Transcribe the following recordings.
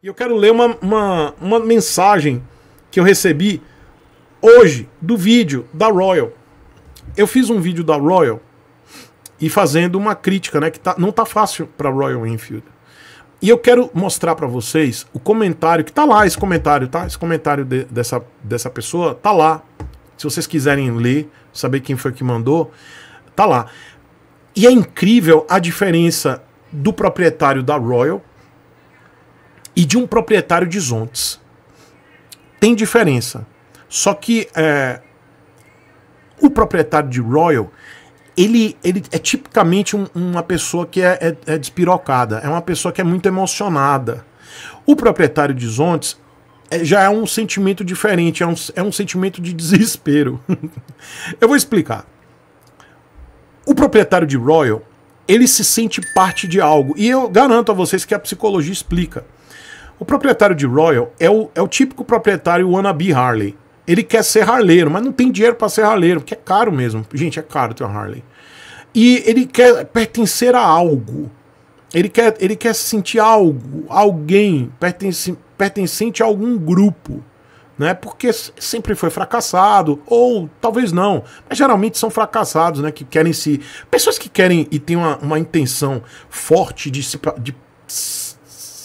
E eu quero ler uma, uma, uma mensagem que eu recebi hoje do vídeo da Royal. Eu fiz um vídeo da Royal e fazendo uma crítica, né? Que tá, não tá fácil para Royal Enfield. E eu quero mostrar para vocês o comentário que tá lá, esse comentário, tá? Esse comentário de, dessa, dessa pessoa tá lá. Se vocês quiserem ler, saber quem foi que mandou, tá lá. E é incrível a diferença do proprietário da Royal e de um proprietário de zontes. Tem diferença. Só que é, o proprietário de Royal, ele, ele é tipicamente um, uma pessoa que é, é, é despirocada, é uma pessoa que é muito emocionada. O proprietário de Zontes é, já é um sentimento diferente, é um, é um sentimento de desespero. Eu vou explicar. O proprietário de Royal, ele se sente parte de algo. E eu garanto a vocês que a psicologia explica. O proprietário de Royal é o, é o típico proprietário wannabe Harley. Ele quer ser harleiro, mas não tem dinheiro para ser harleiro, porque é caro mesmo. Gente, é caro ter uma Harley. E ele quer pertencer a algo. Ele quer, ele quer sentir algo, alguém pertence, pertencente a algum grupo. Né? Porque sempre foi fracassado, ou talvez não, mas geralmente são fracassados, né? Que querem se. Pessoas que querem e têm uma, uma intenção forte de se, de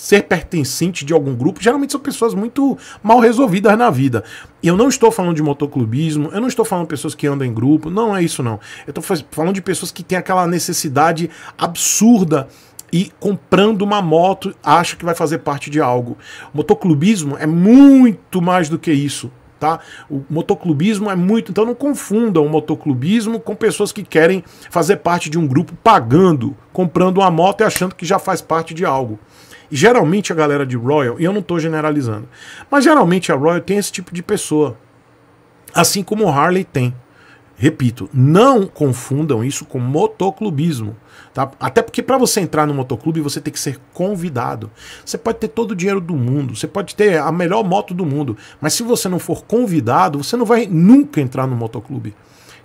ser pertencente de algum grupo, geralmente são pessoas muito mal resolvidas na vida. E eu não estou falando de motoclubismo, eu não estou falando de pessoas que andam em grupo, não é isso não. Eu estou falando de pessoas que têm aquela necessidade absurda e comprando uma moto acha que vai fazer parte de algo. O motoclubismo é muito mais do que isso. Tá? O motoclubismo é muito. Então não confundam o motoclubismo com pessoas que querem fazer parte de um grupo pagando, comprando uma moto e achando que já faz parte de algo. Geralmente a galera de Royal, e eu não estou generalizando, mas geralmente a Royal tem esse tipo de pessoa. Assim como o Harley tem. Repito, não confundam isso com motoclubismo. Tá? Até porque para você entrar no motoclube você tem que ser convidado. Você pode ter todo o dinheiro do mundo, você pode ter a melhor moto do mundo, mas se você não for convidado, você não vai nunca entrar no motoclube.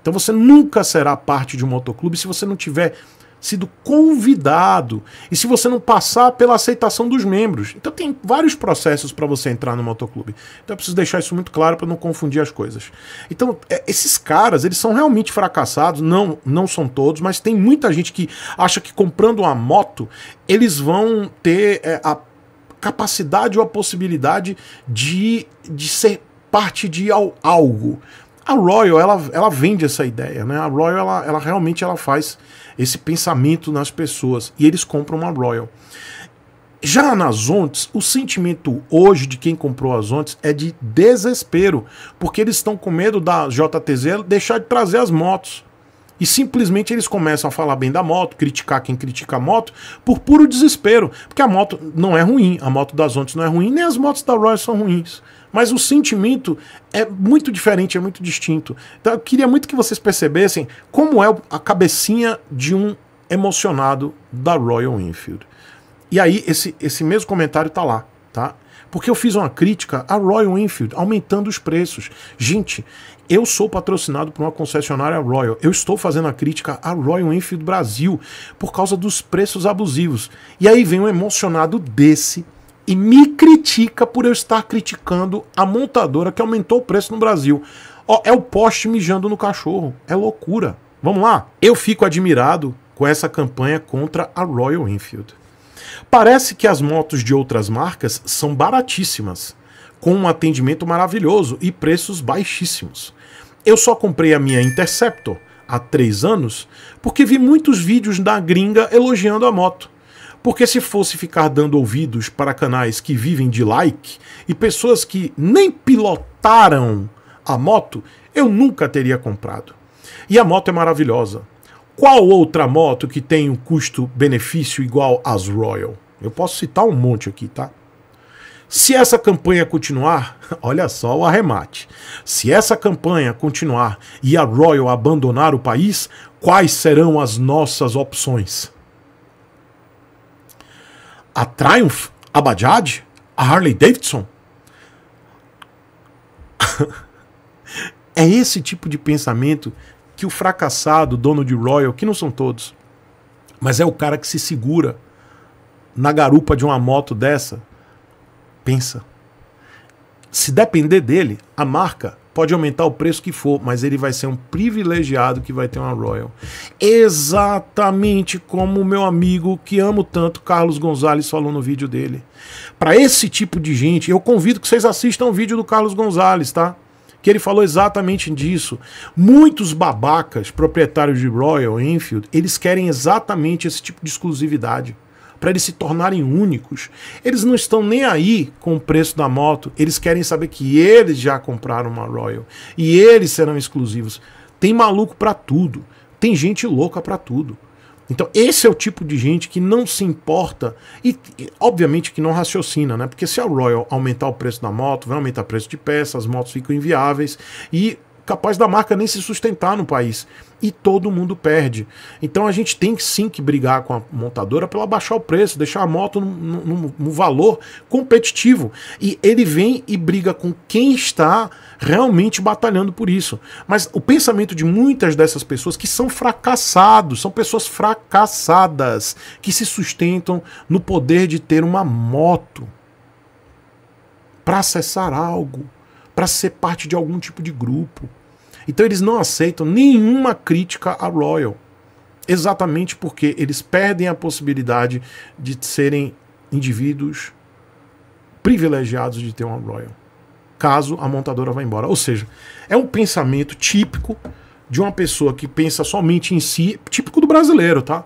Então você nunca será parte de um motoclube se você não tiver sido convidado e se você não passar pela aceitação dos membros. Então tem vários processos para você entrar no motoclube. Então eu preciso deixar isso muito claro para não confundir as coisas. Então é, esses caras, eles são realmente fracassados, não não são todos, mas tem muita gente que acha que comprando uma moto, eles vão ter é, a capacidade ou a possibilidade de, de ser parte de algo. A Royal, ela, ela vende essa ideia, né? A Royal, ela, ela realmente ela faz esse pensamento nas pessoas e eles compram uma Royal. Já nas Ontes, o sentimento hoje de quem comprou as Ontes é de desespero, porque eles estão com medo da JTZ deixar de trazer as motos. E simplesmente eles começam a falar bem da moto, criticar quem critica a moto, por puro desespero. Porque a moto não é ruim, a moto das Ontes não é ruim, nem as motos da Royal são ruins. Mas o sentimento é muito diferente, é muito distinto. Então eu queria muito que vocês percebessem como é a cabecinha de um emocionado da Royal Enfield. E aí esse, esse mesmo comentário tá lá tá? Porque eu fiz uma crítica à Royal Enfield aumentando os preços. Gente, eu sou patrocinado por uma concessionária Royal. Eu estou fazendo a crítica à Royal Enfield Brasil por causa dos preços abusivos. E aí vem um emocionado desse e me critica por eu estar criticando a montadora que aumentou o preço no Brasil. Ó, é o poste mijando no cachorro. É loucura. Vamos lá? Eu fico admirado com essa campanha contra a Royal Enfield. Parece que as motos de outras marcas são baratíssimas, com um atendimento maravilhoso e preços baixíssimos. Eu só comprei a minha Interceptor há três anos porque vi muitos vídeos da gringa elogiando a moto. Porque se fosse ficar dando ouvidos para canais que vivem de like e pessoas que nem pilotaram a moto, eu nunca teria comprado. E a moto é maravilhosa. Qual outra moto que tem um custo-benefício igual às Royal? Eu posso citar um monte aqui, tá? Se essa campanha continuar, olha só o arremate. Se essa campanha continuar e a Royal abandonar o país, quais serão as nossas opções? A Triumph? A Bajaj? A Harley Davidson? é esse tipo de pensamento que o fracassado, dono de Royal, que não são todos, mas é o cara que se segura na garupa de uma moto dessa, pensa. Se depender dele, a marca pode aumentar o preço que for, mas ele vai ser um privilegiado que vai ter uma Royal. Exatamente como o meu amigo que amo tanto, Carlos Gonzalez, falou no vídeo dele. Para esse tipo de gente, eu convido que vocês assistam o vídeo do Carlos Gonzalez, tá? que ele falou exatamente disso. Muitos babacas, proprietários de Royal Enfield, eles querem exatamente esse tipo de exclusividade para eles se tornarem únicos. Eles não estão nem aí com o preço da moto, eles querem saber que eles já compraram uma Royal e eles serão exclusivos. Tem maluco para tudo, tem gente louca para tudo. Então, esse é o tipo de gente que não se importa e, e, obviamente, que não raciocina, né? Porque se a Royal aumentar o preço da moto, vai aumentar o preço de peças, as motos ficam inviáveis e capaz da marca nem se sustentar no país. E todo mundo perde. Então a gente tem sim que brigar com a montadora para baixar o preço, deixar a moto num, num, num valor competitivo. E ele vem e briga com quem está realmente batalhando por isso. Mas o pensamento de muitas dessas pessoas que são fracassados, são pessoas fracassadas, que se sustentam no poder de ter uma moto para acessar algo para ser parte de algum tipo de grupo. Então eles não aceitam nenhuma crítica a Royal, exatamente porque eles perdem a possibilidade de serem indivíduos privilegiados de ter uma Royal, caso a montadora vá embora. Ou seja, é um pensamento típico de uma pessoa que pensa somente em si, típico do brasileiro, tá?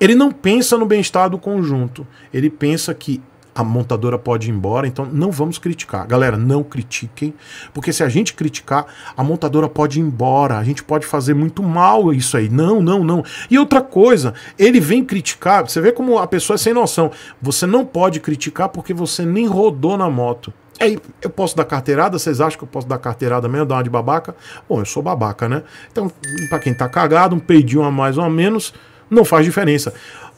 Ele não pensa no bem-estar do conjunto, ele pensa que a montadora pode ir embora, então não vamos criticar. Galera, não critiquem, porque se a gente criticar, a montadora pode ir embora, a gente pode fazer muito mal isso aí. Não, não, não. E outra coisa, ele vem criticar, você vê como a pessoa é sem noção. Você não pode criticar porque você nem rodou na moto. Aí eu posso dar carteirada, vocês acham que eu posso dar carteirada mesmo, dar uma de babaca? Bom, eu sou babaca, né? Então, para quem tá cagado, um peidinho a mais ou a menos, não faz diferença.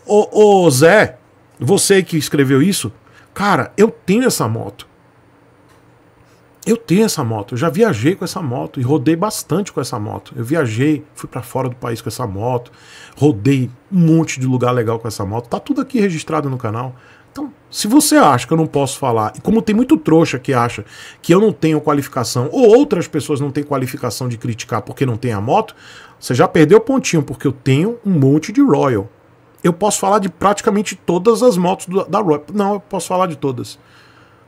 Ô, ô Zé, você que escreveu isso, Cara, eu tenho essa moto. Eu tenho essa moto, eu já viajei com essa moto e rodei bastante com essa moto. Eu viajei, fui para fora do país com essa moto, rodei um monte de lugar legal com essa moto. Tá tudo aqui registrado no canal. Então, se você acha que eu não posso falar, e como tem muito trouxa que acha que eu não tenho qualificação ou outras pessoas não têm qualificação de criticar porque não tem a moto, você já perdeu o pontinho, porque eu tenho um monte de Royal eu posso falar de praticamente todas as motos do, da Royal. Não, eu posso falar de todas.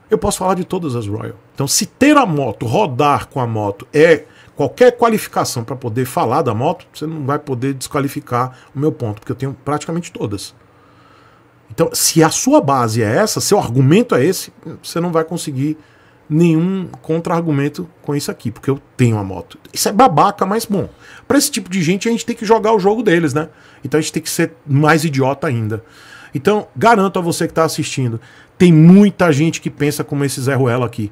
Eu posso falar de todas as Royal. Então, se ter a moto, rodar com a moto, é qualquer qualificação para poder falar da moto, você não vai poder desqualificar o meu ponto, porque eu tenho praticamente todas. Então, se a sua base é essa, seu argumento é esse, você não vai conseguir nenhum contra-argumento com isso aqui, porque eu tenho a moto. Isso é babaca, mas bom. Para esse tipo de gente, a gente tem que jogar o jogo deles, né? Então a gente tem que ser mais idiota ainda. Então, garanto a você que está assistindo, tem muita gente que pensa como esse Zé Ruela aqui.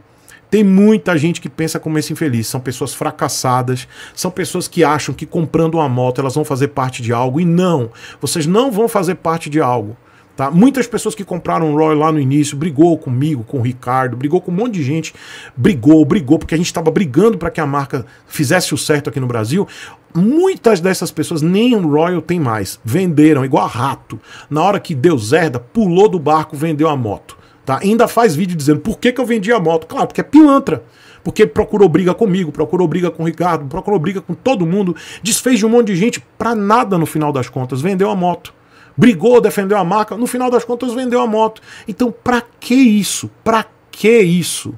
Tem muita gente que pensa como esse infeliz. São pessoas fracassadas, são pessoas que acham que comprando uma moto elas vão fazer parte de algo. E não, vocês não vão fazer parte de algo. Tá? Muitas pessoas que compraram o Roy lá no início brigou comigo, com o Ricardo, brigou com um monte de gente, brigou, brigou, porque a gente estava brigando para que a marca fizesse o certo aqui no Brasil. Muitas dessas pessoas nem o Royal tem mais. Venderam igual a rato. Na hora que deu zerda, pulou do barco, vendeu a moto. Tá? ainda faz vídeo dizendo por que, que eu vendi a moto. Claro, porque é pilantra porque procurou briga comigo, procurou briga com o Ricardo, procurou briga com todo mundo, desfez de um monte de gente para nada no final das contas, vendeu a moto brigou, defendeu a marca, no final das contas vendeu a moto. Então, para que isso? Para que isso?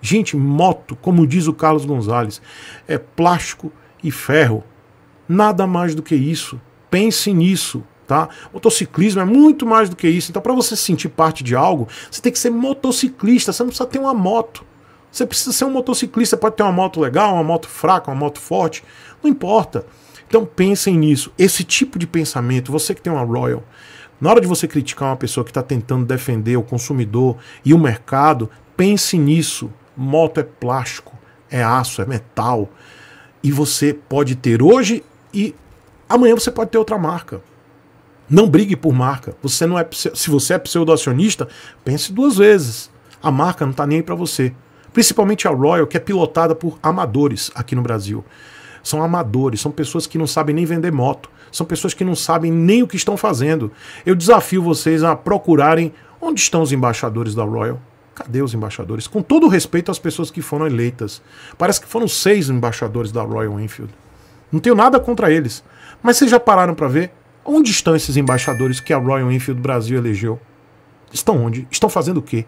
Gente, moto, como diz o Carlos Gonzalez, é plástico e ferro. Nada mais do que isso. Pense nisso, tá? Motociclismo é muito mais do que isso. Então, para você sentir parte de algo, você tem que ser motociclista, você não precisa ter uma moto. Você precisa ser um motociclista, pode ter uma moto legal, uma moto fraca, uma moto forte, não importa. Então pensem nisso. Esse tipo de pensamento, você que tem uma Royal, na hora de você criticar uma pessoa que está tentando defender o consumidor e o mercado, pense nisso. Moto é plástico, é aço, é metal. E você pode ter hoje e amanhã você pode ter outra marca. Não brigue por marca. Você não é se você é pseudoacionista, pense duas vezes. A marca não está nem para você. Principalmente a Royal, que é pilotada por amadores aqui no Brasil são amadores, são pessoas que não sabem nem vender moto, são pessoas que não sabem nem o que estão fazendo. Eu desafio vocês a procurarem onde estão os embaixadores da Royal. Cadê os embaixadores? Com todo respeito às pessoas que foram eleitas. Parece que foram seis embaixadores da Royal Enfield. Não tenho nada contra eles. Mas vocês já pararam para ver onde estão esses embaixadores que a Royal Enfield Brasil elegeu? Estão onde? Estão fazendo o quê?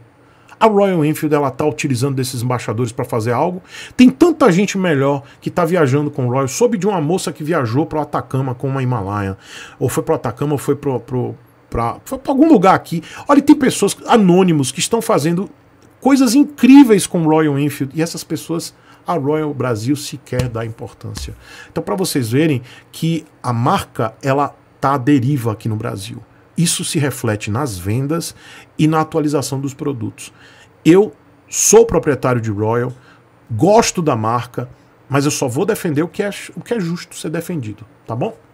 A Royal Enfield ela tá utilizando desses embaixadores para fazer algo. Tem tanta gente melhor que tá viajando com o Royal. Soube de uma moça que viajou para o Atacama com uma Himalaia, ou foi para o Atacama, ou foi para pro, algum lugar aqui. Olha, tem pessoas anônimos que estão fazendo coisas incríveis com o Royal Enfield e essas pessoas a Royal Brasil sequer dá importância. Então para vocês verem que a marca ela tá à deriva aqui no Brasil. Isso se reflete nas vendas e na atualização dos produtos. Eu sou proprietário de Royal, gosto da marca, mas eu só vou defender o que é, o que é justo ser defendido, tá bom?